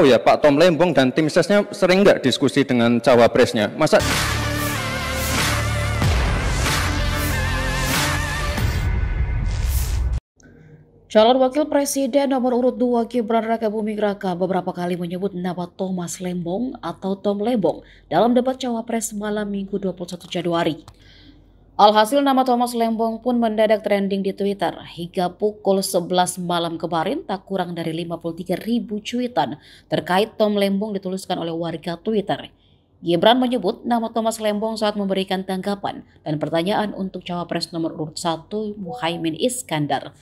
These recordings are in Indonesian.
tahu oh ya Pak Tom Lembong dan tim sesnya sering nggak diskusi dengan cawapresnya? Masa Calon Wakil Presiden nomor urut 2 Gibran Raka Bumi Raka beberapa kali menyebut nama Thomas Lembong atau Tom Lembong dalam debat Cawapres malam Minggu 21 Januari. Alhasil nama Thomas Lembong pun mendadak trending di Twitter. Hingga pukul 11 malam kemarin tak kurang dari 53 ribu cuitan terkait Tom Lembong dituliskan oleh warga Twitter. Gibran menyebut nama Thomas Lembong saat memberikan tanggapan dan pertanyaan untuk cawapres nomor urut 1 Muhaimin Iskandar.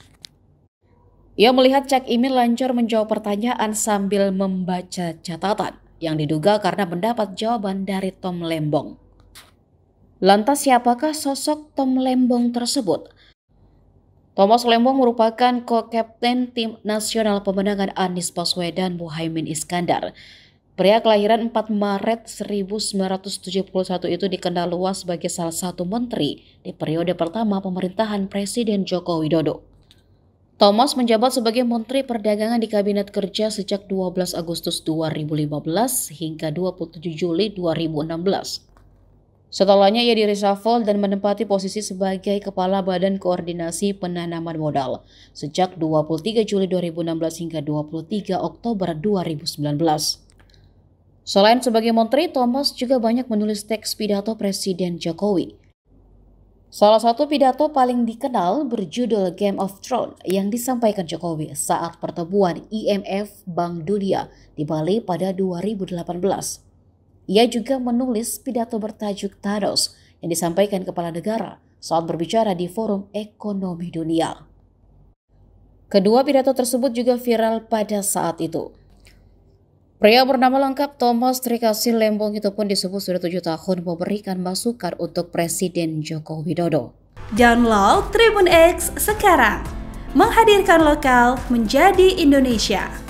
Ia melihat Cak Imin lancar menjawab pertanyaan sambil membaca catatan yang diduga karena mendapat jawaban dari Tom Lembong. Lantas siapakah sosok Tom Lembong tersebut? Thomas Lembong merupakan co-captain tim nasional pemenangan Anies Baswedan Muhaimin Iskandar. Pria kelahiran 4 Maret 1971 itu dikenal luas sebagai salah satu menteri di periode pertama pemerintahan Presiden Joko Widodo. Thomas menjabat sebagai Menteri Perdagangan di Kabinet Kerja sejak 12 Agustus 2015 hingga 27 Juli 2016. Setelahnya ia reshuffle dan menempati posisi sebagai Kepala Badan Koordinasi Penanaman Modal sejak 23 Juli 2016 hingga 23 Oktober 2019. Selain sebagai menteri, Thomas juga banyak menulis teks pidato Presiden Jokowi. Salah satu pidato paling dikenal berjudul Game of Thrones yang disampaikan Jokowi saat pertemuan IMF Bank Dunia di Bali pada 2018. Ia juga menulis pidato bertajuk Tados yang disampaikan kepala negara saat berbicara di Forum Ekonomi Dunia. Kedua pidato tersebut juga viral pada saat itu. Pria bernama lengkap Thomas Trikasi Lembong itu pun disebut sudah tujuh tahun memberikan masukan untuk Presiden Joko Widodo. Download Tribun X sekarang, menghadirkan lokal menjadi Indonesia.